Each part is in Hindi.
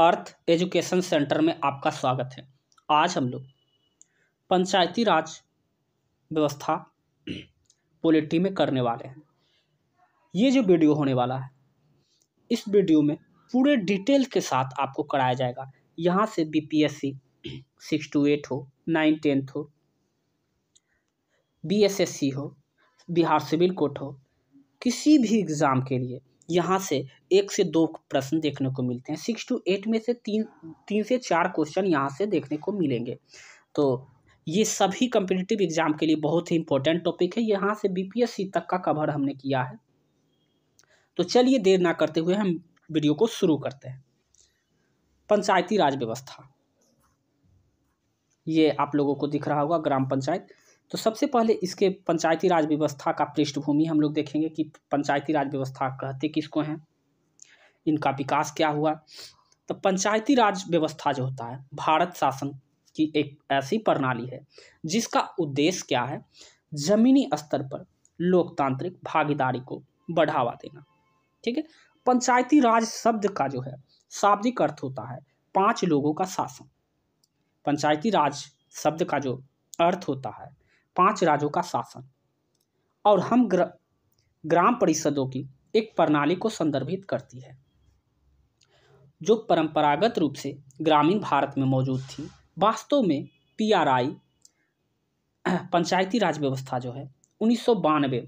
अर्थ एजुकेशन सेंटर में आपका स्वागत है आज हम लोग पंचायती राज व्यवस्था पोलिटी में करने वाले हैं ये जो वीडियो होने वाला है इस वीडियो में पूरे डिटेल के साथ आपको कराया जाएगा यहाँ से बीपीएससी सिक्स टू एट हो नाइन टेंथ हो बीएसएससी हो बिहार सिविल कोर्ट हो किसी भी एग्ज़ाम के लिए यहाँ से एक से दो प्रश्न देखने को मिलते हैं सिक्स टू एट में से तीन तीन से चार क्वेश्चन यहाँ से देखने को मिलेंगे तो ये सभी कम्पिटिटिव एग्जाम के लिए बहुत ही इंपॉर्टेंट टॉपिक है यहाँ से बीपीएससी तक का कवर हमने किया है तो चलिए देर ना करते हुए हम वीडियो को शुरू करते हैं पंचायती राज व्यवस्था ये आप लोगों को दिख रहा होगा ग्राम पंचायत तो सबसे पहले इसके पंचायती राज व्यवस्था का पृष्ठभूमि हम लोग देखेंगे कि पंचायती राज व्यवस्था कहते किसको हैं इनका विकास क्या हुआ तो पंचायती राज व्यवस्था जो होता है भारत शासन की एक ऐसी प्रणाली है जिसका उद्देश्य क्या है जमीनी स्तर पर लोकतांत्रिक भागीदारी को बढ़ावा देना ठीक है पंचायती राज शब्द का जो है शाब्दिक अर्थ होता है पांच लोगों का शासन पंचायती राज शब्द का जो अर्थ होता है पांच राज्यों का शासन और हम ग्र, ग्राम परिषदों की एक प्रणाली को संदर्भित करती है जो परंपरागत रूप से ग्रामीण भारत में मौजूद थी वास्तव में पीआरआई पंचायती राज व्यवस्था जो है उन्नीस सौ बानवे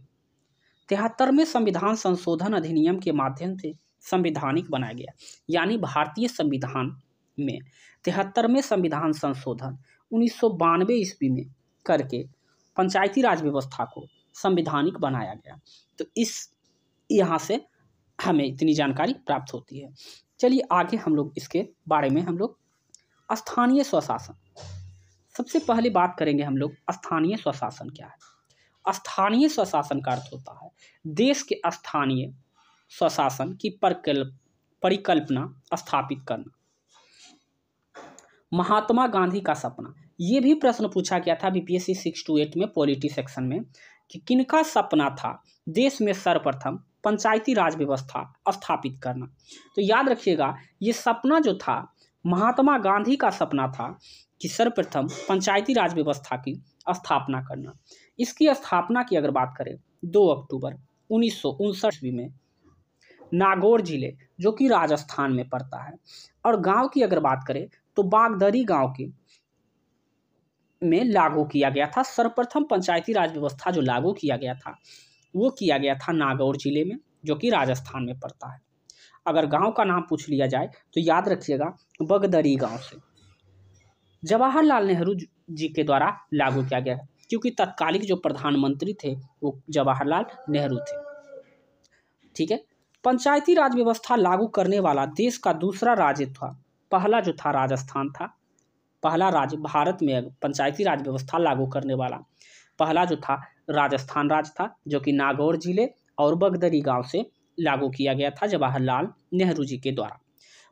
तिहत्तरवें संविधान संशोधन अधिनियम के माध्यम से संविधानिक बनाया गया यानी भारतीय संविधान में तिहत्तरवें संविधान संशोधन उन्नीस सौ बानवे ईस्वी में करके पंचायती राज व्यवस्था को संवैधानिक बनाया गया तो इस यहाँ से हमें इतनी जानकारी प्राप्त होती है चलिए आगे हम लोग इसके बारे में हम लोग स्थानीय स्वशासन सबसे पहले बात करेंगे हम लोग स्थानीय स्वशासन क्या है स्थानीय स्वशासन का अर्थ होता है देश के स्थानीय स्वशासन की परकल्प परिकल्पना स्थापित करना महात्मा गांधी का सपना ये भी प्रश्न पूछा गया था बीपीएससी सिक्स टू एट में पॉलिटी सेक्शन में कि किनका सपना था देश में सर्वप्रथम पंचायती राज व्यवस्था स्थापित करना तो याद रखिएगा ये सपना जो था महात्मा गांधी का सपना था कि सर्वप्रथम पंचायती राज व्यवस्था की स्थापना करना इसकी स्थापना की अगर बात करें दो अक्टूबर उन्नीस सौ ईस्वी में नागौर जिले जो कि राजस्थान में पड़ता है और गांव की अगर बात करें तो बागदरी गांव के में लागू किया गया था सर्वप्रथम पंचायती राज व्यवस्था जो लागू किया गया था वो किया गया था नागौर जिले में जो कि राजस्थान में पड़ता है अगर गांव का नाम पूछ लिया जाए तो याद रखिएगा बगदरी गांव से जवाहरलाल नेहरू जी के द्वारा लागू किया गया है क्योंकि तत्कालिक जो प्रधानमंत्री थे वो जवाहरलाल नेहरू थे ठीक है पंचायती राज व्यवस्था लागू करने वाला देश का दूसरा राज्य था पहला जो था राजस्थान था पहला राज्य भारत में पंचायती राज व्यवस्था लागू करने वाला पहला जो था राजस्थान राज्य था जो कि नागौर जिले और बगदरी गांव से लागू किया गया था जवाहरलाल नेहरू जी के द्वारा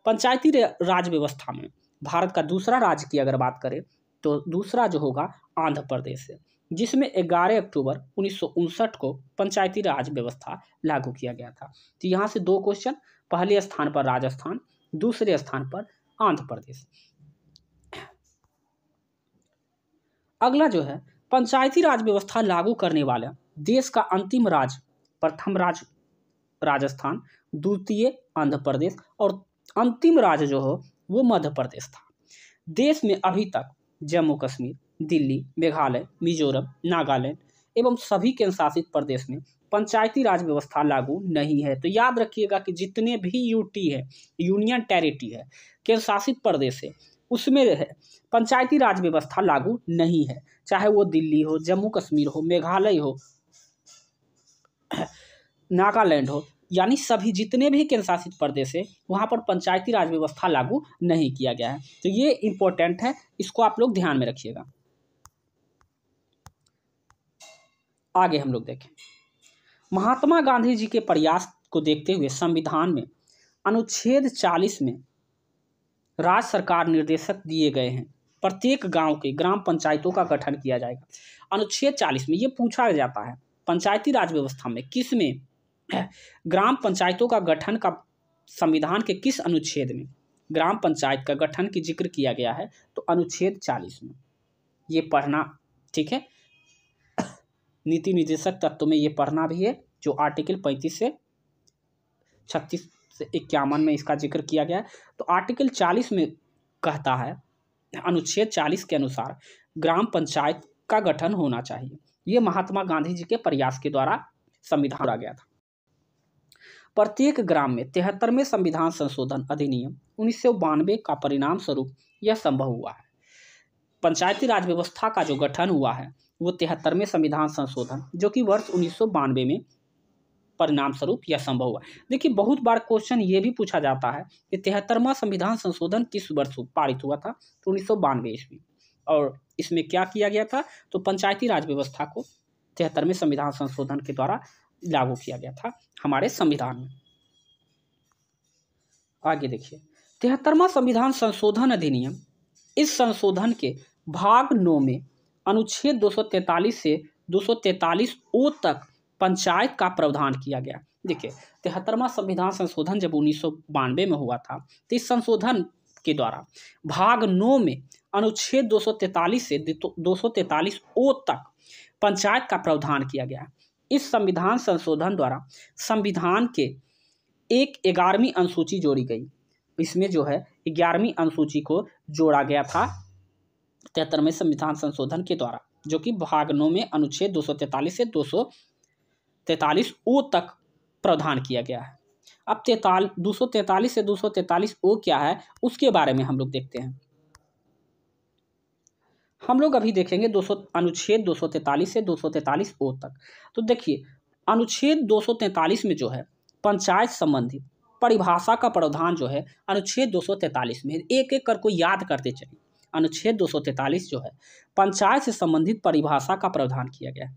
पंचायती राज व्यवस्था में भारत का दूसरा राज्य की अगर बात करें तो दूसरा जो होगा आंध्र प्रदेश है जिसमें ग्यारह अक्टूबर उन्नीस को पंचायती राज व्यवस्था लागू किया गया था तो यहाँ से दो क्वेश्चन पहले स्थान पर राजस्थान दूसरे स्थान पर आंध्र प्रदेश अगला जो है पंचायती राज व्यवस्था लागू करने वाला देश का अंतिम राज प्रथम राज राजस्थान द्वितीय आंध्र प्रदेश और अंतिम राज्य जो हो वो मध्य प्रदेश था देश में अभी तक जम्मू कश्मीर दिल्ली मेघालय मिजोरम नागालैंड एवं सभी केंद्रशासित प्रदेश में पंचायती राज व्यवस्था लागू नहीं है तो याद रखिएगा कि जितने भी यूटी है यूनियन टेरिटरी है केंद्र शासित प्रदेश है उसमें है पंचायती राज व्यवस्था लागू नहीं है चाहे वो दिल्ली हो जम्मू कश्मीर हो मेघालय हो नागालैंड हो यानी सभी जितने भी केंद्र प्रदेश है वहाँ पर पंचायती राज व्यवस्था लागू नहीं किया गया है तो ये इम्पोर्टेंट है इसको आप लोग ध्यान में रखिएगा आगे हम लोग देखें महात्मा गांधी जी के प्रयास को देखते हुए संविधान में अनुच्छेद 40 में राज्य सरकार निर्देशक दिए गए हैं प्रत्येक गांव के ग्राम पंचायतों का गठन किया जाएगा अनुच्छेद चालीस में ये पूछा जाता है पंचायती राज व्यवस्था में किस में ग्राम पंचायतों का गठन का संविधान के किस अनुच्छेद में ग्राम पंचायत का गठन की जिक्र किया गया है तो अनुच्छेद चालीस में ये पढ़ना ठीक है नीति निर्देशक तत्व में ये पढ़ना भी है जो आर्टिकल पैंतीस से छत्तीस से इक्यावन में इसका जिक्र किया गया है तो आर्टिकल चालीस में कहता है अनुच्छेद चालीस के अनुसार ग्राम पंचायत का गठन होना चाहिए ये महात्मा गांधी जी के प्रयास के द्वारा संविधान आ गया था प्रत्येक ग्राम में तिहत्तरवें संविधान संशोधन अधिनियम उन्नीस का परिणाम स्वरूप यह संभव हुआ है पंचायती राज व्यवस्था का जो गठन हुआ है वो तिहत्तरवें संविधान संशोधन जो कि वर्ष उन्नीस में परिणाम स्वरूप यह संभव हुआ देखिए बहुत बार क्वेश्चन ये भी पूछा जाता है कि तिहत्तरवा संविधान संशोधन किस वर्ष पारित हुआ था तो उन्नीस सौ बानवे ईस्वी और इसमें क्या किया गया था तो पंचायती राज व्यवस्था को तिहत्तरवें संविधान संशोधन के द्वारा लागू किया गया था हमारे संविधान में आगे देखिए तिहत्तरवा संविधान संशोधन अधिनियम इस संशोधन के भाग नौ में अनुच्छेद दो से 243 ओ तक पंचायत का प्रावधान किया गया देखिए तिहत्तरवा संविधान संशोधन जब उन्नीस में हुआ था तो इस संशोधन के द्वारा भाग नौ में अनुच्छेद 243 से 243 ओ तक पंचायत का प्रावधान किया गया इस संविधान संशोधन द्वारा संविधान के एक ग्यारहवीं अनुसूची जोड़ी गई इसमें जो है ग्यारहवीं अनुसूची को जोड़ा गया था तिहत्तरवें संविधान संशोधन के द्वारा जो कि भाग नौ में अनुच्छेद दो से दो तैंतालीस ओ तक प्रावधान किया गया है अब तैताल दो सौ तैंतालीस से दो सौ तैंतालीस ओ क्या है उसके बारे में हम लोग देखते हैं हम लोग अभी देखेंगे दो सौ अनुच्छेद दो सौ तैंतालीस से दो सौ तैंतालीस ओ तक तो देखिए अनुच्छेद दो सौ तैंतालीस में जो है पंचायत संबंधी परिभाषा का प्रावधान जो है अनुच्छेद दो सौ तैंतालीस में एक एक कर को याद करते चलिए अनुच्छेद 243 जो है पंचायत से संबंधित परिभाषा का प्रावधान किया गया है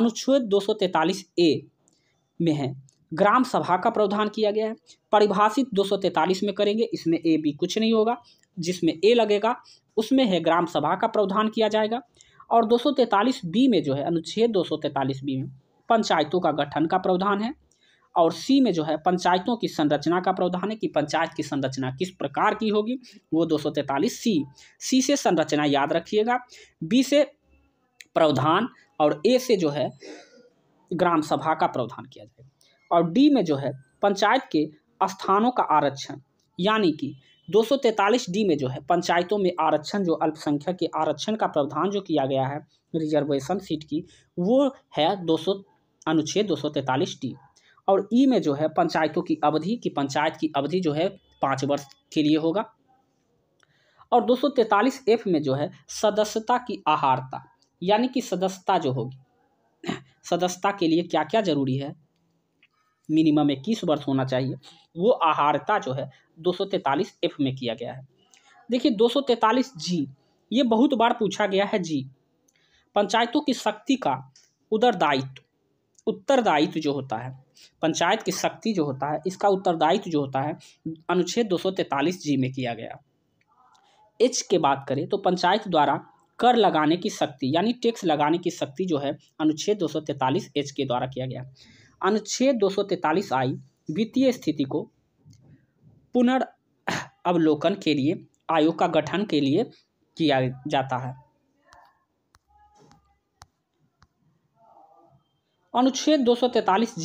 अनुच्छेद 243 ए में है ग्राम सभा का प्रावधान किया गया है परिभाषित 243 में करेंगे इसमें ए बी कुछ नहीं होगा जिसमें ए लगेगा उसमें है ग्राम सभा का प्रावधान किया जाएगा और दो बी में जो है अनुच्छेद दो बी में पंचायतों का गठन का प्रावधान है और सी में जो है पंचायतों की संरचना का प्रावधान है कि पंचायत की संरचना किस प्रकार की होगी वो दो सी सी से संरचना याद रखिएगा बी से प्रावधान और ए से जो है ग्राम सभा का प्रावधान किया जाएगा और डी में जो है पंचायत के स्थानों का आरक्षण यानी कि 243 डी में जो है पंचायतों में आरक्षण जो अल्पसंख्यक के आरक्षण का प्रावधान जो किया गया है रिजर्वेशन सीट की वो है दो अनुच्छेद 243 डी और ई में जो है पंचायतों की अवधि की पंचायत की अवधि जो है पाँच वर्ष के लिए होगा और दो सौ तैतालीस एफ में जो है सदस्यता की आहारता यानी कि सदस्यता जो होगी सदस्यता के लिए क्या क्या जरूरी है मिनिमम इक्कीस वर्ष होना चाहिए वो आहारता जो है दो सौ तैतालीस एफ में किया गया है देखिए दो सौ तैतालीस जी ये बहुत बार पूछा गया है जी पंचायतों की शक्ति का उदरदायित्व उत्तरदायित्व जो होता है पंचायत की शक्ति जो होता है इसका उत्तरदायित्व जो होता है अनुच्छेद दो जी में किया गया एच के बात करें तो पंचायत द्वारा कर लगाने की शक्ति यानी टैक्स लगाने की शक्ति जो है अनुच्छेद दो एच के द्वारा किया गया अनुच्छेद दो आई वित्तीय स्थिति को पुनर्वलोकन के लिए आयोग का गठन के लिए किया जाता है अनुच्छेद दो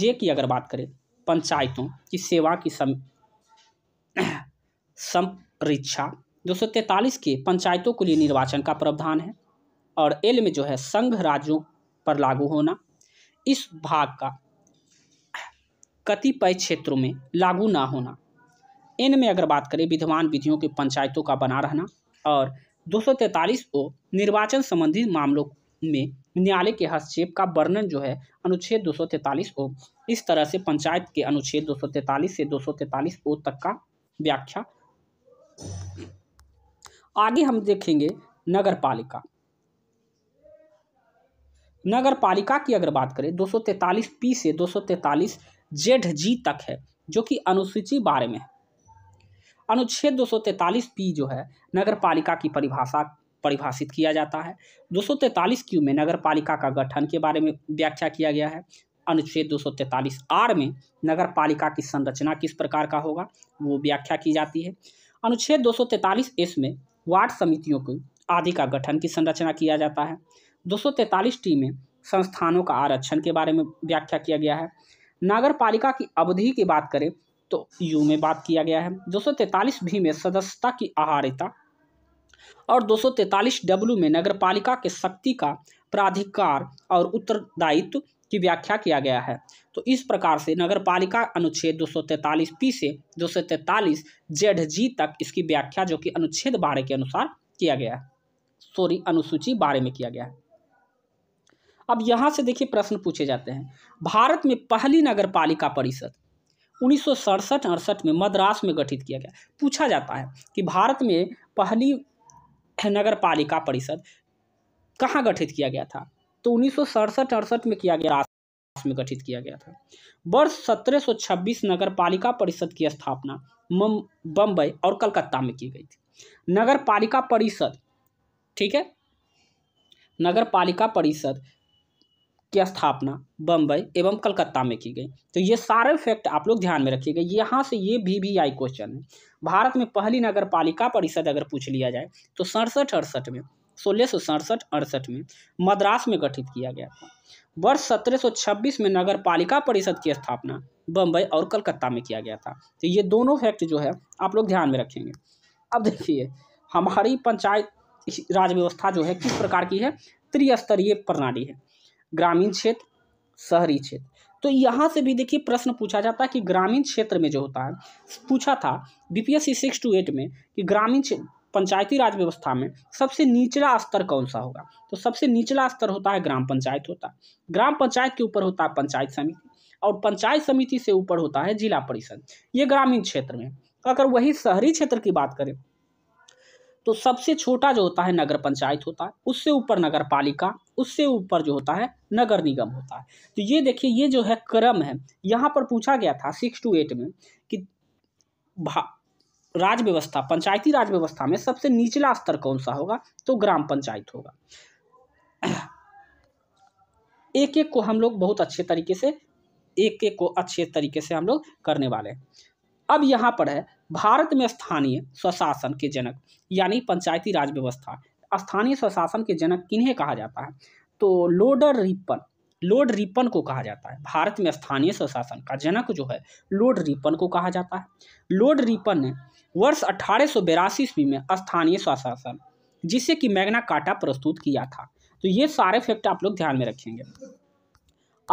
जे की अगर बात करें पंचायतों की सेवा की सम सौ तैंतालीस के पंचायतों के लिए निर्वाचन का प्रावधान है और एल में जो है संघ राज्यों पर लागू होना इस भाग का कतिपय क्षेत्रों में लागू ना होना एन में अगर बात करें विधवान विधियों के पंचायतों का बना रहना और तैंतालीस को निर्वाचन संबंधी मामलों में न्यायालय के हस्तक्षेप का वर्णन जो है अनुच्छेद दो ओ इस तरह से पंचायत के अनुच्छेद दो से दो ओ तक का व्याख्या आगे हम देखेंगे नगर पालिका नगर पालिका की अगर बात करें दो पी से दो जेड जी तक है जो कि अनुसूची बारे में अनुच्छेद दो पी जो है नगर पालिका की परिभाषा परिभाषित किया जाता है दो सौ क्यू में नगर पालिका का गठन के बारे में व्याख्या किया गया है अनुच्छेद दो सौ आर में नगर पालिका की संरचना किस प्रकार का होगा वो व्याख्या की जाती है अनुच्छेद दो सौ एस में वार्ड समितियों को आदि का गठन की संरचना किया जाता है दो सौ टी में संस्थानों का आरक्षण के बारे में व्याख्या किया गया है नगर पालिका की अवधि की बात करें तो यू में बात किया गया है दो सौ भी में सदस्यता की आहारिता और दो डब्ल्यू में नगरपालिका के शक्ति का प्राधिकार और उत्तरदायित्व की व्याख्या किया गया है तो इस प्रकार से नगरपालिका अनुच्छेद 243 पी से 243 जेड जी तक इसकी व्याख्या जो कि अनुच्छेद बारे के अनुसार किया गया है सॉरी अनुसूची बारे में किया गया है अब यहाँ से देखिए प्रश्न पूछे जाते हैं भारत में पहली नगरपालिका परिषद उन्नीस सौ में मद्रास में गठित किया गया पूछा जाता है कि भारत में पहली नगर पालिका परिषद कहाँ गठित किया गया था तो उन्नीस सौ सड़सठ अड़सठ में किया गया में गठित किया गया था वर्ष 1726 नगर पालिका परिषद की स्थापना बम्बई और कलकत्ता में की गई थी नगर पालिका परिषद ठीक है नगर पालिका परिषद की स्थापना बम्बई एवं कलकत्ता में की गई तो ये सारे फैक्ट आप लोग ध्यान में रखिएगा यहाँ से ये भी भी आई क्वेश्चन है भारत में पहली नगर पालिका परिषद अगर पूछ लिया जाए तो सड़सठ अड़सठ में सोलह सौ सड़सठ अड़सठ में मद्रास में गठित किया गया था वर्ष सत्रह सौ छब्बीस में नगर पालिका परिषद की स्थापना बम्बई और कलकत्ता में किया गया था तो ये दोनों फैक्ट जो है आप लोग ध्यान में रखेंगे अब देखिए हमारी पंचायत राज व्यवस्था जो है किस प्रकार की है त्रिस्तरीय प्रणाली है ग्रामीण क्षेत्र शहरी क्षेत्र तो यहाँ से भी देखिए प्रश्न पूछा जाता है कि ग्रामीण क्षेत्र में जो होता है पूछा था B P S C six two eight में कि ग्रामीण पंचायती राज व्यवस्था में सबसे निचला स्तर कौन सा होगा तो सबसे निचला स्तर होता है ग्राम पंचायत होता है ग्राम पंचायत के ऊपर होता है पंचायत समिति और पंचायत समिति से ऊपर होता है जिला परिषद ये ग्रामीण क्षेत्र में अगर वही शहरी क्षेत्र की बात करें तो सबसे छोटा जो होता है नगर पंचायत होता है उससे ऊपर नगर पालिका उससे ऊपर जो होता है नगर निगम होता है तो ये देखिए ये जो है क्रम है यहाँ पर पूछा गया था सिक्स टू एट में कि राज व्यवस्था पंचायती राज व्यवस्था में सबसे निचला स्तर कौन सा होगा तो ग्राम पंचायत होगा एक एक को हम लोग बहुत अच्छे तरीके से एक एक को अच्छे तरीके से हम लोग करने वाले हैं अब यहाँ पर है भारत में स्थानीय स्वशासन के जनक यानी पंचायती राज व्यवस्था स्थानीय स्वशासन के जनक किन्हें कहा जाता है तो लोडर रिपन लोड रिपन को कहा जाता है भारत में स्थानीय स्वशासन का जनक जो है लोड रिपन को कहा जाता है लोड रिपन ने वर्ष अठारह सौ ईस्वी में स्थानीय स्वशासन जिसे कि मैग्ना काटा प्रस्तुत किया था तो ये सारे फैक्ट आप लोग ध्यान में रखेंगे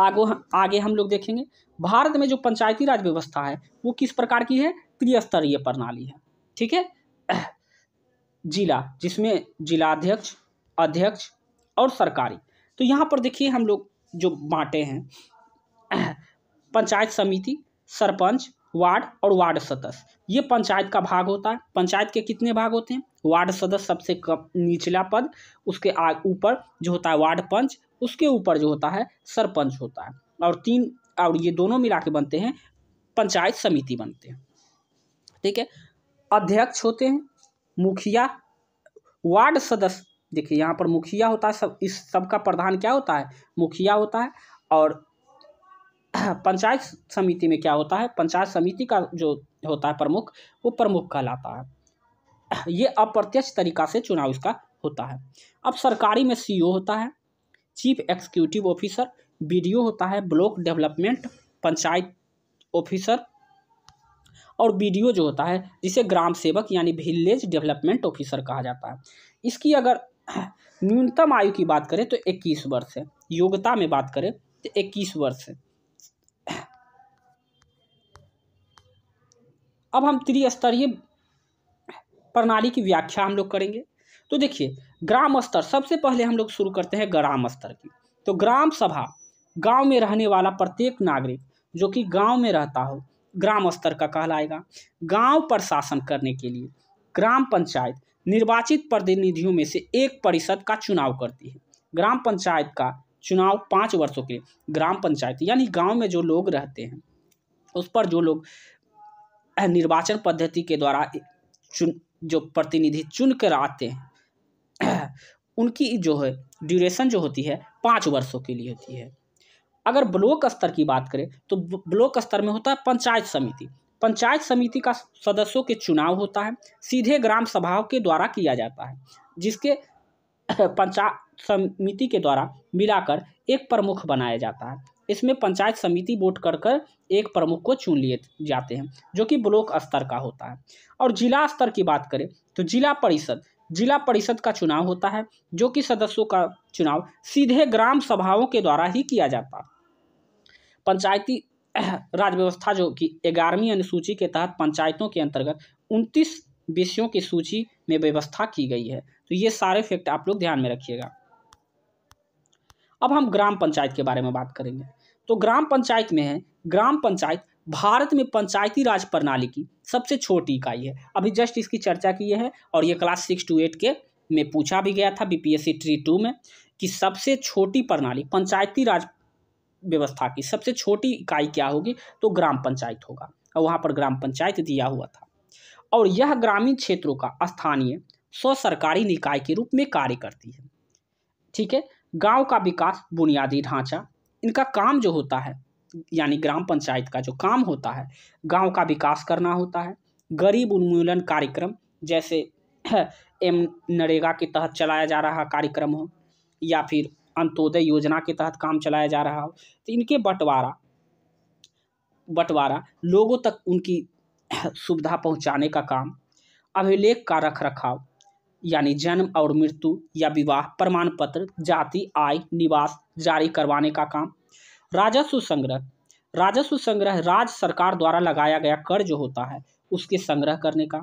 आगो आगे हम लोग देखेंगे भारत में जो पंचायती राज व्यवस्था है वो किस प्रकार की है त्रिस्तरीय प्रणाली है ठीक है जिला जिसमें जिलाध्यक्ष अध्यक्ष और सरकारी तो यहाँ पर देखिए हम लोग जो बांटे हैं पंचायत समिति सरपंच वार्ड और वार्ड सदस्य ये पंचायत का भाग होता है पंचायत के कितने भाग होते हैं वार्ड सदस्य सबसे कम निचला पद उसके आग ऊपर जो होता है वार्ड पंच उसके ऊपर जो होता है सरपंच होता है और तीन और ये दोनों मिला के बनते हैं पंचायत समिति बनते हैं ठीक है अध्यक्ष होते हैं मुखिया वार्ड सदस्य देखिए यहाँ पर मुखिया होता है सब इस सब का प्रधान क्या होता है मुखिया होता है और पंचायत समिति में क्या होता है पंचायत समिति का जो होता है प्रमुख वो प्रमुख कहलाता है ये अप्रत्यक्ष तरीका से चुनाव इसका होता है अब सरकारी में सी होता है चीफ एग्जीक्यूटिव ऑफिसर बी होता है ब्लॉक डेवलपमेंट पंचायत ऑफिसर और बी जो होता है जिसे ग्राम सेवक यानी विलेज डेवलपमेंट ऑफिसर कहा जाता है इसकी अगर न्यूनतम आयु की बात करें तो इक्कीस वर्ष है योग्यता में बात करें तो इक्कीस वर्ष है अब हम त्रिस्तरीय प्रणाली की व्याख्या हम लोग करेंगे तो देखिए ग्राम स्तर सबसे पहले हम लोग शुरू करते हैं ग्राम स्तर की तो ग्राम सभा गांव में रहने वाला प्रत्येक नागरिक जो कि गांव में रहता हो ग्राम स्तर का कहलाएगा गांव पर शासन करने के लिए ग्राम पंचायत निर्वाचित प्रतिनिधियों में से एक परिषद का चुनाव करती है ग्राम पंचायत का चुनाव पाँच वर्षों के लिए ग्राम पंचायत यानी गांव में जो लोग रहते हैं उस पर जो लोग निर्वाचन पद्धति के द्वारा चुन जो प्रतिनिधि चुन कर आते हैं उनकी जो है ड्यूरेशन जो होती है पाँच वर्षों के लिए होती है अगर ब्लॉक स्तर की बात करें तो ब्लॉक स्तर में होता है पंचायत समिति पंचायत समिति का सदस्यों के चुनाव होता है सीधे ग्राम सभाओं के द्वारा किया जाता है जिसके पंचायत समिति के द्वारा मिलाकर एक प्रमुख बनाया जाता है इसमें पंचायत समिति वोट कर कर एक प्रमुख को चुन लिए जाते हैं जो कि ब्लॉक स्तर का होता है और जिला स्तर की बात करें तो जिला परिषद जिला परिषद का चुनाव होता है जो कि सदस्यों का चुनाव सीधे ग्राम सभाओं के द्वारा ही किया जाता है पंचायती राज व्यवस्था जो कि ग्यारहवीं अनुसूची के तहत पंचायतों के अंतर्गत उनतीस विषयों की सूची में व्यवस्था की गई है तो ये सारे फैक्ट आप लोग ध्यान में रखिएगा अब हम ग्राम पंचायत के बारे में बात करेंगे तो ग्राम पंचायत में है ग्राम पंचायत भारत में पंचायती राज प्रणाली की सबसे छोटी इकाई है अभी जस्ट इसकी चर्चा की है और ये क्लास सिक्स टू एट के में पूछा भी गया था बीपीएससी ट्री टू में कि सबसे छोटी प्रणाली पंचायती राज व्यवस्था की सबसे छोटी इकाई क्या होगी तो ग्राम पंचायत होगा और वहाँ पर ग्राम पंचायत दिया हुआ था और यह ग्रामीण क्षेत्रों का स्थानीय स्व सरकारी निकाय के रूप में कार्य करती है ठीक है गांव का विकास बुनियादी ढांचा इनका काम जो होता है यानी ग्राम पंचायत का जो काम होता है गांव का विकास करना होता है गरीब उन्मूलन कार्यक्रम जैसे एम नरेगा के तहत चलाया जा रहा कार्यक्रम हो या फिर अंत्योदय योजना के तहत काम चलाया जा रहा हो तो इनके बंटवारा बंटवारा लोगों तक उनकी सुविधा पहुंचाने का काम अभिलेख का रख रखाव यानी जन्म और मृत्यु या विवाह प्रमाण पत्र जाति आय निवास जारी करवाने का काम राजस्व संग्रह राजस्व संग्रह राज्य सरकार द्वारा लगाया गया कर जो होता है उसके संग्रह करने का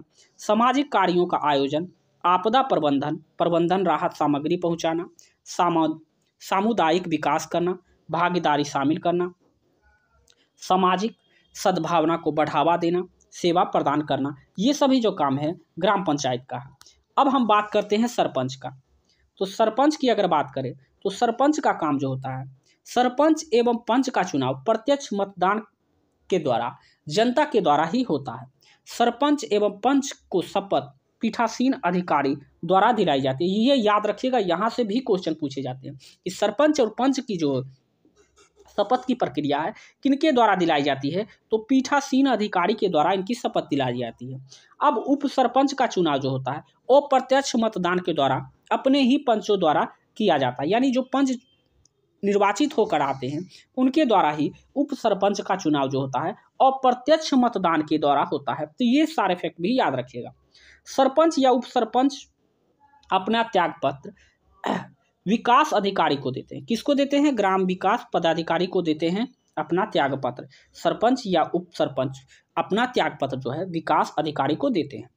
सामाजिक कार्यों का आयोजन आपदा प्रबंधन प्रबंधन राहत सामग्री पहुंचाना सामा सामुदायिक विकास करना भागीदारी शामिल करना सामाजिक सद्भावना को बढ़ावा देना सेवा प्रदान करना ये सभी जो काम है ग्राम पंचायत का है अब हम बात करते हैं सरपंच का तो सरपंच की अगर बात करें तो सरपंच का काम जो होता है सरपंच एवं पंच का चुनाव प्रत्यक्ष मतदान के द्वारा जनता के द्वारा ही होता है सरपंच एवं पंच को शपथ पीठासीन अधिकारी द्वारा दिलाई जाती है ये याद रखिएगा यहाँ से भी क्वेश्चन पूछे जाते हैं कि सरपंच और पंच की जो शपथ की प्रक्रिया है किनके द्वारा दिलाई जाती है तो पीठासीन अधिकारी के द्वारा इनकी शपथ दिलाई जाती है अब उप सरपंच का चुनाव जो होता है वो प्रत्यक्ष मतदान के द्वारा अपने ही पंचों द्वारा किया जाता है यानी जो पंच निर्वाचित होकर आते हैं उनके द्वारा ही उप सरपंच का चुनाव जो होता है और प्रत्यक्ष मतदान के द्वारा होता है तो ये सारे फैक्ट भी याद रखिएगा सरपंच या उप सरपंच अपना त्यागपत्र विकास अधिकारी को देते हैं किसको देते हैं ग्राम विकास पदाधिकारी को देते हैं अपना त्यागपत्र सरपंच या उप सरपंच अपना त्यागपत्र जो है विकास अधिकारी को देते हैं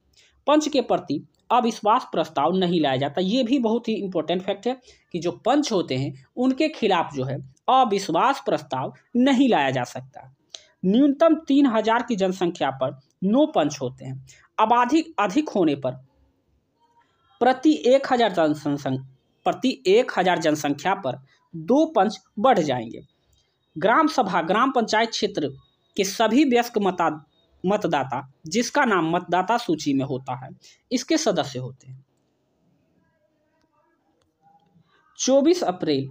पंच के प्रति अविश्वास प्रस्ताव नहीं लाया जाता ये भी बहुत ही इंपॉर्टेंट फैक्ट है कि जो पंच होते हैं उनके खिलाफ जो है अविश्वास प्रस्ताव नहीं लाया जा सकता न्यूनतम तीन हजार की जनसंख्या पर नो पंच होते हैं अब अधिक अधिक होने पर प्रति एक हजार जनसंख्या प्रति एक हजार जनसंख्या पर दो पंच बढ़ जाएंगे ग्राम सभा ग्राम पंचायत क्षेत्र के सभी व्यस्क मता मतदाता जिसका नाम मतदाता सूची में होता है इसके सदस्य होते हैं 24 अप्रैल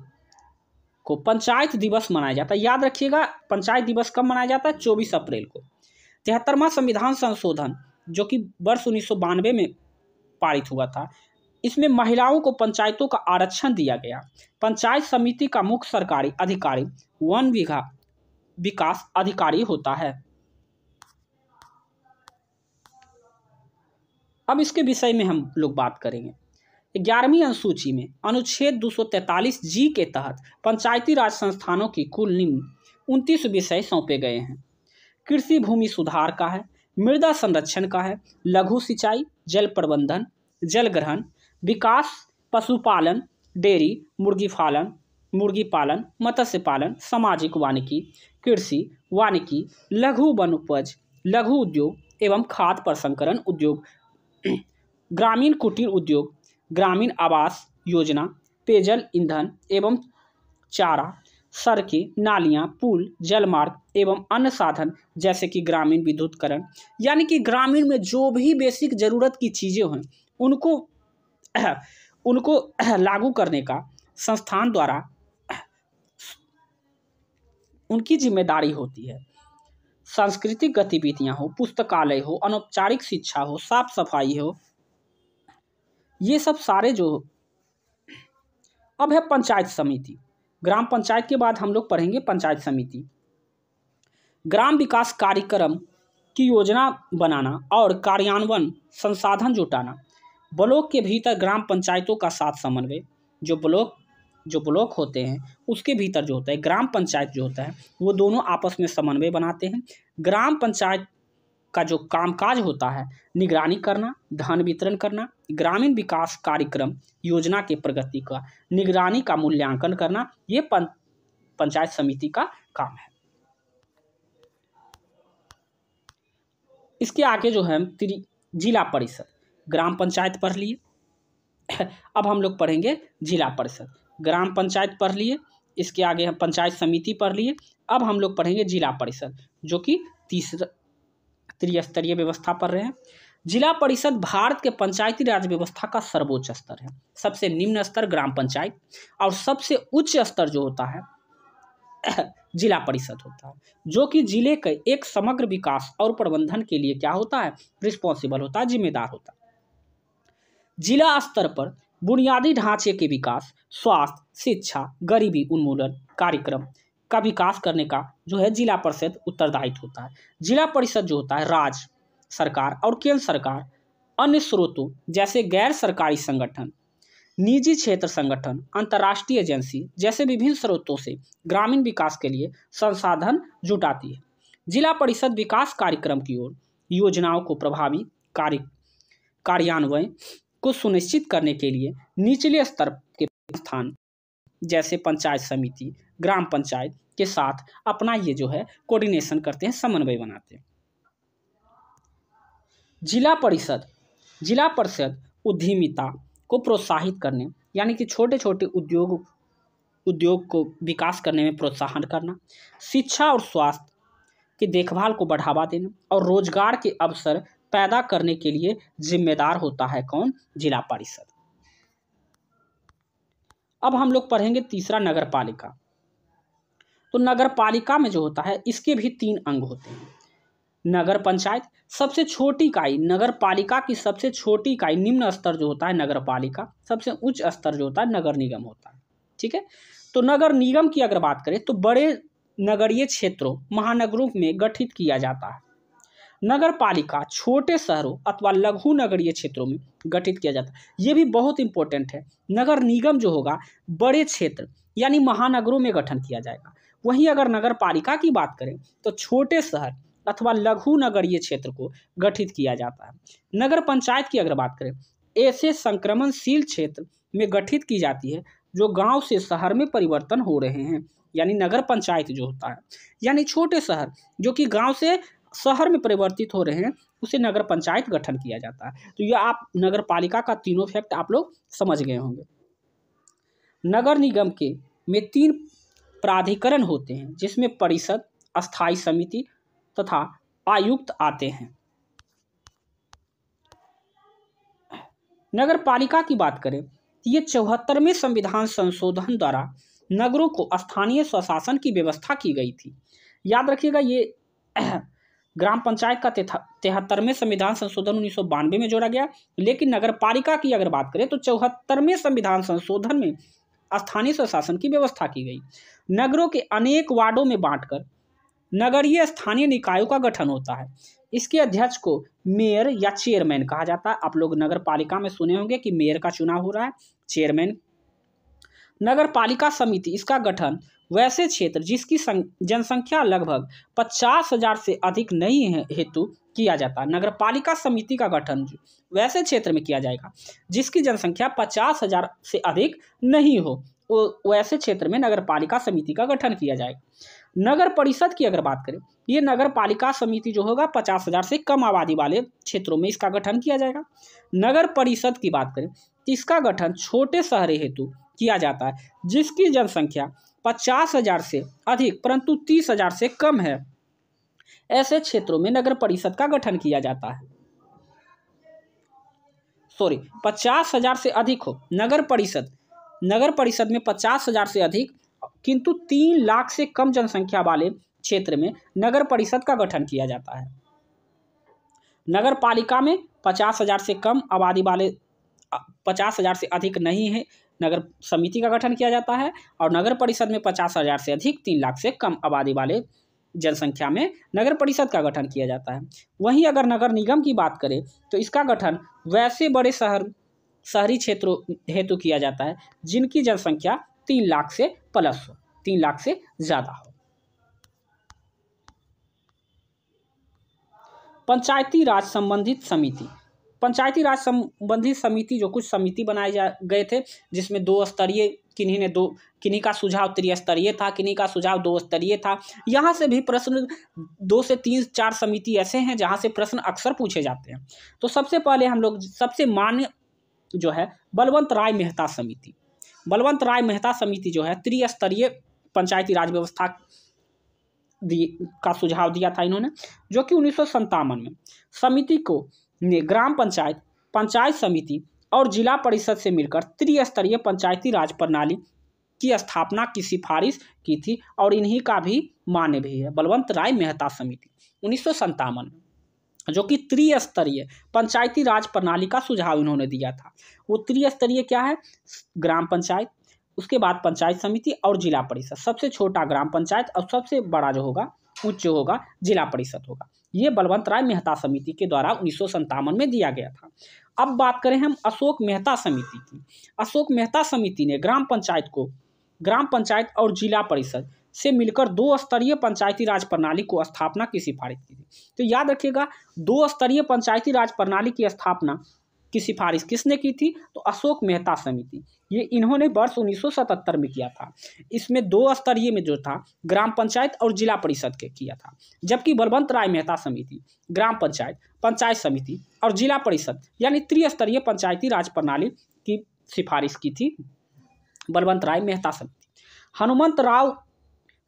को पंचायत दिवस मनाया जाता है याद रखिएगा पंचायत दिवस कब मनाया जाता है 24 अप्रैल को तिहत्तरवा संविधान संशोधन जो कि वर्ष उन्नीस में पारित हुआ था इसमें महिलाओं को पंचायतों का आरक्षण दिया गया पंचायत समिति का मुख्य सरकारी अधिकारी वन विघा विकास अधिकारी होता है अब इसके विषय में हम लोग बात करेंगे ग्यारहवीं अनुसूची में अनुच्छेद 243 जी के तहत पंचायती राज संस्थानों की कुल निम्न उनतीस विषय सौंपे गए हैं कृषि भूमि सुधार का है मृदा संरक्षण का है लघु सिंचाई जल प्रबंधन जल ग्रहण विकास पशुपालन डेयरी मुर्गी पालन मुर्गी पालन मत्स्य पालन सामाजिक वानिकी कृषि वानिकी लघु वन उपज लघु उद्योग एवं खाद्य प्रसंकरण उद्योग ग्रामीण कुटीर उद्योग ग्रामीण आवास योजना पेयजल ईंधन एवं चारा सड़कें नालियाँ पुल जलमार्ग एवं अन्य साधन जैसे कि ग्रामीण विद्युतकरण यानी कि ग्रामीण में जो भी बेसिक ज़रूरत की चीज़ें हों उनको उनको लागू करने का संस्थान द्वारा उनकी जिम्मेदारी होती है सांस्कृतिक गतिविधियां हो पुस्तकालय हो अनौपचारिक शिक्षा हो साफ सफाई हो ये सब सारे जो अब है पंचायत समिति ग्राम पंचायत के बाद हम लोग पढ़ेंगे पंचायत समिति ग्राम विकास कार्यक्रम की योजना बनाना और कार्यान्वयन संसाधन जुटाना ब्लॉक के भीतर ग्राम पंचायतों का साथ समन्वय जो ब्लॉक जो ब्लॉक होते हैं उसके भीतर जो होता है ग्राम पंचायत जो होता है वो दोनों आपस में समन्वय बनाते हैं ग्राम पंचायत का जो कामकाज होता है निगरानी करना धन वितरण करना ग्रामीण विकास कार्यक्रम योजना के प्रगति का निगरानी का मूल्यांकन करना ये पंचायत समिति का काम है इसके आगे जो है त्रि जिला परिषद ग्राम पंचायत पढ़ लिए अब हम लोग पढ़ेंगे जिला परिषद ग्राम पंचायत पढ़ लिए इसके आगे हम पंचायत समिति पढ़ लिए अब हम लोग पढ़ेंगे जिला परिषद जो कि तीसरा त्रिस्तरीय व्यवस्था पर रहे जिला परिषद भारत के पंचायती राज व्यवस्था का सर्वोच्च स्तर है सबसे निम्न स्तर ग्राम पंचायत और सबसे उच्च स्तर जो होता है जिला परिषद होता है जो कि जिले के एक समग्र विकास और प्रबंधन के लिए क्या होता है रिस्पॉन्सिबल होता है जिम्मेदार होता है जिला स्तर पर बुनियादी ढांचे के विकास स्वास्थ्य शिक्षा गरीबी उन्मूलन कार्यक्रम का विकास करने का जो है जिला परिषद उत्तरदायित्व होता है जिला परिषद जो होता है राज्य सरकार और केंद्र सरकार अन्य स्रोतों जैसे गैर सरकारी संगठन निजी क्षेत्र संगठन अंतर्राष्ट्रीय एजेंसी जैसे विभिन्न स्रोतों से ग्रामीण विकास के लिए संसाधन जुटाती है जिला परिषद विकास कार्यक्रम की ओर योजनाओं को प्रभावी कार्य कार्यान्वयन को सुनिश्चित करने के लिए निचले स्तर के स्थान जैसे पंचायत समिति ग्राम पंचायत के साथ अपना ये जो है कोऑर्डिनेशन करते हैं समन्वय बनाते हैं जिला परिषद जिला परिषद उद्यमिता को प्रोत्साहित करने यानी कि छोटे छोटे उद्योग उद्योग को विकास करने में प्रोत्साहन करना शिक्षा और स्वास्थ्य की देखभाल को बढ़ावा देना और रोजगार के अवसर पैदा करने के लिए जिम्मेदार होता है कौन जिला परिषद अब हम लोग पढ़ेंगे तीसरा नगर पालिका तो नगर पालिका में जो होता है इसके भी तीन अंग होते हैं नगर पंचायत सबसे छोटी इकाई नगर पालिका की सबसे छोटी इकाई निम्न स्तर जो होता है नगर पालिका सबसे उच्च स्तर जो होता है नगर निगम होता है ठीक है तो नगर निगम की अगर बात करें तो बड़े नगरीय क्षेत्रों महानगरों में गठित किया जाता है नगर पालिका छोटे शहरों अथवा लघु नगरीय क्षेत्रों में गठित किया जाता है ये भी बहुत इंपॉर्टेंट है नगर निगम जो होगा बड़े क्षेत्र यानी महानगरों में गठन किया जाएगा वहीं अगर नगर पालिका की बात करें तो छोटे शहर अथवा लघु नगरीय क्षेत्र को गठित किया जाता है नगर पंचायत की अगर बात करें ऐसे संक्रमणशील क्षेत्र में गठित की जाती है जो गांव से शहर में परिवर्तन हो रहे हैं यानी नगर पंचायत जो होता है यानी छोटे शहर जो कि गांव से शहर में परिवर्तित हो रहे हैं उसे नगर पंचायत गठन किया जाता है तो यह आप नगर पालिका का तीनों फैक्ट आप लोग समझ गए होंगे नगर निगम के में तीन प्राधिकरण होते हैं जिसमें परिषद स्थायी समिति तथा आयुक्त आते हैं नगर पालिका की बात करें तो ये चौहत्तरवें संविधान संशोधन द्वारा नगरों को स्थानीय स्वशासन की व्यवस्था की गई थी याद रखिएगा ये ग्राम पंचायत का तिहत्तरवें संविधान संशोधन उन्नीस में जोड़ा गया लेकिन नगर पालिका की अगर बात करें तो चौहत्तरवें संविधान संशोधन में स्थानीय स्वशासन की व्यवस्था की गई नगरों के अनेक वार्डों में बांटकर नगरीय स्थानीय निकायों का गठन होता है इसके अध्यक्ष को मेयर या चेयरमैन कहा जाता है आप लोग नगर पालिका में सुने होंगे कि मेयर का चुनाव हो रहा है चेयरमैन नगर पालिका समिति इसका गठन वैसे क्षेत्र जिसकी जनसंख्या लगभग पचास हजार से अधिक नहीं है हेतु किया जाता है पालिका समिति का गठन वैसे क्षेत्र में किया जाएगा जिसकी जनसंख्या पचास हजार से अधिक नहीं हो वैसे क्षेत्र में नगर पालिका समिति का गठन किया जाएगा नगर परिषद की अगर बात करें ये नगर पालिका समिति जो होगा पचास हजार से कम आबादी वाले क्षेत्रों में इसका गठन किया जाएगा नगर परिषद की बात करें इसका गठन छोटे शहरे हेतु किया जाता है जिसकी जनसंख्या पचास हजार से अधिक परंतु तीस हजार से कम है ऐसे क्षेत्रों में नगर परिषद का गठन किया जाता है सॉरी पचास हजार से अधिक हो नगर परिषद नगर परिषद में पचास हजार से अधिक किंतु तीन लाख से कम जनसंख्या वाले क्षेत्र में नगर परिषद का गठन किया जाता है नगर पालिका में पचास हजार से कम आबादी वाले पचास हजार से अधिक नहीं है नगर समिति का गठन किया जाता है और नगर परिषद में पचास हज़ार से अधिक तीन लाख से कम आबादी वाले जनसंख्या में नगर परिषद का गठन किया जाता है वहीं अगर नगर निगम की बात करें तो इसका गठन वैसे बड़े शहर शहरी क्षेत्रों हेतु किया जाता है जिनकी जनसंख्या तीन लाख से प्लस हो तीन लाख से ज़्यादा हो पंचायती राज संबंधित समिति पंचायती राज संबंधी समिति जो कुछ समिति बनाए जा गए थे जिसमें दो स्तरीय किन्हीं ने दो किन्हीं का सुझाव त्रिस्तरीय था किन्हीं का सुझाव दो स्तरीय था यहाँ से भी प्रश्न दो से तीन चार समिति ऐसे हैं जहाँ से प्रश्न अक्सर पूछे जाते हैं तो सबसे पहले हम लोग सबसे मान्य जो है बलवंत राय मेहता समिति बलवंत राय मेहता समिति जो है त्रिस्तरीय पंचायती राज व्यवस्था का सुझाव दिया था इन्होंने जो कि उन्नीस में समिति को ने ग्राम पंचायत पंचायत समिति और जिला परिषद से मिलकर त्रिस्तरीय पंचायती राज प्रणाली की स्थापना की सिफारिश की थी और इन्हीं का भी मान्य भी है बलवंत राय मेहता समिति उन्नीस में जो कि त्रिस्तरीय पंचायती राज प्रणाली का सुझाव इन्होंने दिया था वो त्रिस्तरीय क्या है ग्राम पंचायत उसके बाद पंचायत समिति और जिला परिषद सबसे छोटा ग्राम पंचायत और सबसे बड़ा जो होगा उच्च होगा जिला परिषद होगा ये बलवंत राय मेहता समिति के द्वारा उन्नीस में दिया गया था अब बात करें हम अशोक मेहता समिति की अशोक मेहता समिति ने ग्राम पंचायत को ग्राम पंचायत और जिला परिषद से मिलकर दो स्तरीय पंचायती राज प्रणाली को स्थापना की सिफारिश की थी तो याद रखिएगा दो स्तरीय पंचायती राज प्रणाली की स्थापना की सिफारिश किसने की थी तो अशोक मेहता समिति ये इन्होंने वर्ष उन्नीस में किया था इसमें दो स्तरीय में जो था ग्राम पंचायत और जिला परिषद के किया था जबकि बलवंत राय मेहता समिति ग्राम पंचायत पंचायत समिति और जिला परिषद यानी त्रिस्तरीय पंचायती राज प्रणाली की सिफारिश की थी बलवंत राय मेहता समिति हनुमंत राव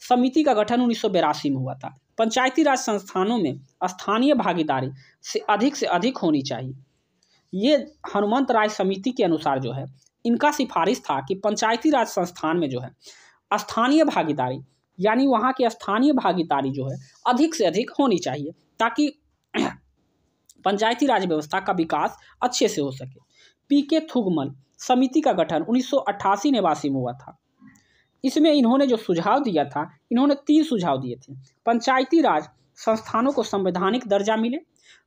समिति का गठन उन्नीस में हुआ था पंचायती राज संस्थानों में स्थानीय भागीदारी से अधिक से अधिक होनी चाहिए ये हनुमंत राय समिति के अनुसार जो है इनका सिफारिश था कि पंचायती राज संस्थान में जो है स्थानीय भागीदारी यानी वहाँ की स्थानीय भागीदारी जो है अधिक से अधिक होनी चाहिए ताकि पंचायती राज व्यवस्था का विकास अच्छे से हो सके पी के थुगमल समिति का गठन उन्नीस सौ अट्ठासी में हुआ था इसमें इन्होंने जो सुझाव दिया था इन्होंने तीन सुझाव दिए थे पंचायती राज संस्थानों को संवैधानिक दर्जा मिले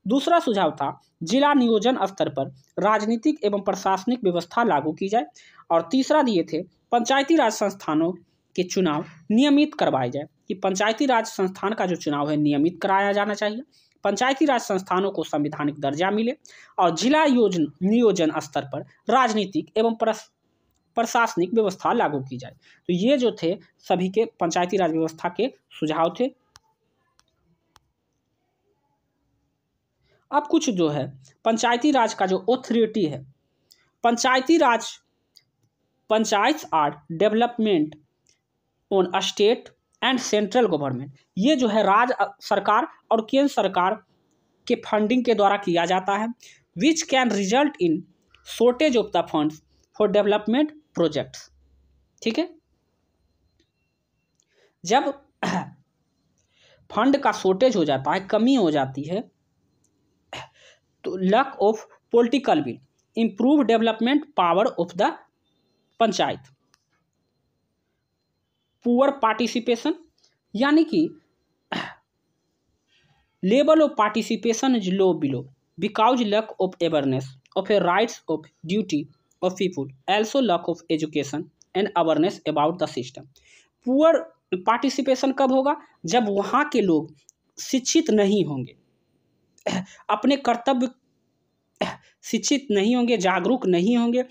दूसरा सुझाव था जिला नियोजन स्तर पर राजनीतिक एवं प्रशासनिक व्यवस्था लागू की जाए और तीसरा दिए थे पंचायती राज संस्थानों के चुनाव नियमित करवाए जाए कि पंचायती राज संस्थान का जो चुनाव है नियमित कराया जाना चाहिए पंचायती राज संस्थानों को संवैधानिक दर्जा मिले और जिला योजन नियोजन स्तर पर राजनीतिक एवं प्रशासनिक व्यवस्था लागू की जाए तो ये जो थे सभी के पंचायती राज व्यवस्था के सुझाव थे अब कुछ जो है पंचायती राज का जो ऑथोरिटी है पंचायती राज पंचायत आर development on state and central government ये जो है राज्य सरकार और केंद्र सरकार के फंडिंग के द्वारा किया जाता है which can result in shortage of the funds for development projects ठीक है जब फंड का शॉर्टेज हो जाता है कमी हो जाती है तो lack of political will improve development power of the panchayat poor participation यानी कि level of participation is low below because lack of awareness of a rights of duty of people also lack of education and awareness about the system poor participation कब होगा जब वहाँ के लोग शिक्षित नहीं होंगे अपने कर्तव्य शिक्षित नहीं होंगे जागरूक नहीं होंगे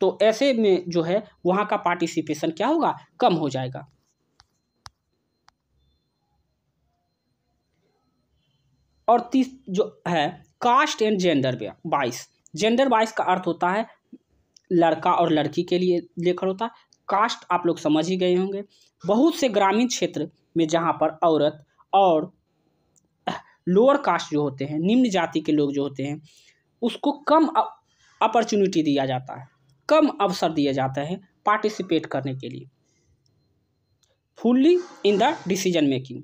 तो ऐसे में जो है वहाँ का पार्टिसिपेशन क्या होगा कम हो जाएगा और तीस जो है caste and gender bias gender bias का अर्थ होता है लड़का और लड़की के लिए लेकर होता है कास्ट आप लोग समझ ही गए होंगे बहुत से ग्रामीण क्षेत्र में जहाँ पर औरत और लोअर कास्ट जो होते हैं निम्न जाति के लोग जो होते हैं उसको कम अपॉर्चुनिटी दिया जाता है कम अवसर दिया जाता है पार्टिसिपेट करने के लिए fully in the decision making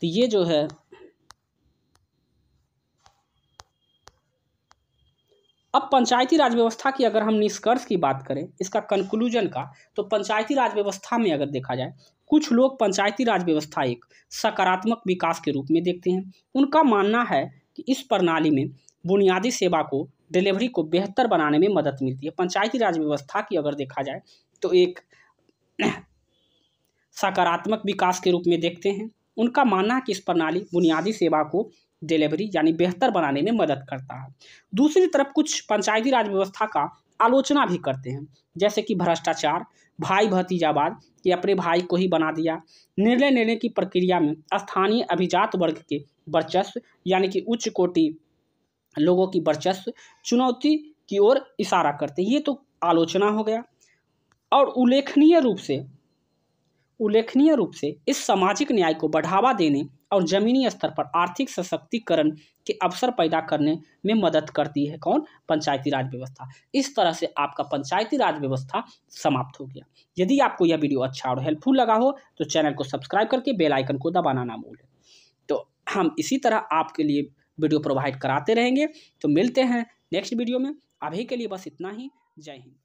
तो ये जो है अब पंचायती राज व्यवस्था की अगर हम निष्कर्ष की बात करें इसका कंक्लूजन का तो पंचायती राज व्यवस्था में अगर देखा जाए कुछ लोग पंचायती राज व्यवस्था एक सकारात्मक विकास के रूप में देखते हैं उनका मानना है कि इस प्रणाली में बुनियादी सेवा को डिलीवरी को बेहतर बनाने में मदद मिलती है पंचायती राज व्यवस्था की अगर देखा जाए तो एक सकारात्मक विकास के रूप में देखते हैं उनका मानना है कि इस प्रणाली बुनियादी सेवा को डिलीवरी यानी बेहतर बनाने में मदद करता है दूसरी तरफ कुछ पंचायती राज व्यवस्था का आलोचना भी करते हैं जैसे कि भ्रष्टाचार भाई भतीजावाद कि अपने भाई को ही बना दिया निर्णय लेने की प्रक्रिया में स्थानीय अभिजात वर्ग के वर्चस्व यानी कि उच्च कोटि लोगों की वर्चस्व चुनौती की ओर इशारा करते ये तो आलोचना हो गया और उल्लेखनीय रूप से उल्लेखनीय रूप से इस सामाजिक न्याय को बढ़ावा देने और जमीनी स्तर पर आर्थिक सशक्तिकरण के अवसर पैदा करने में मदद करती है कौन पंचायती राज व्यवस्था इस तरह से आपका पंचायती राज व्यवस्था समाप्त हो गया यदि आपको यह वीडियो अच्छा और हेल्पफुल लगा हो तो चैनल को सब्सक्राइब करके बेल आइकन को दबाना ना भूलें तो हम इसी तरह आपके लिए वीडियो प्रोवाइड कराते रहेंगे तो मिलते हैं नेक्स्ट वीडियो में अभी के लिए बस इतना ही जय हिंद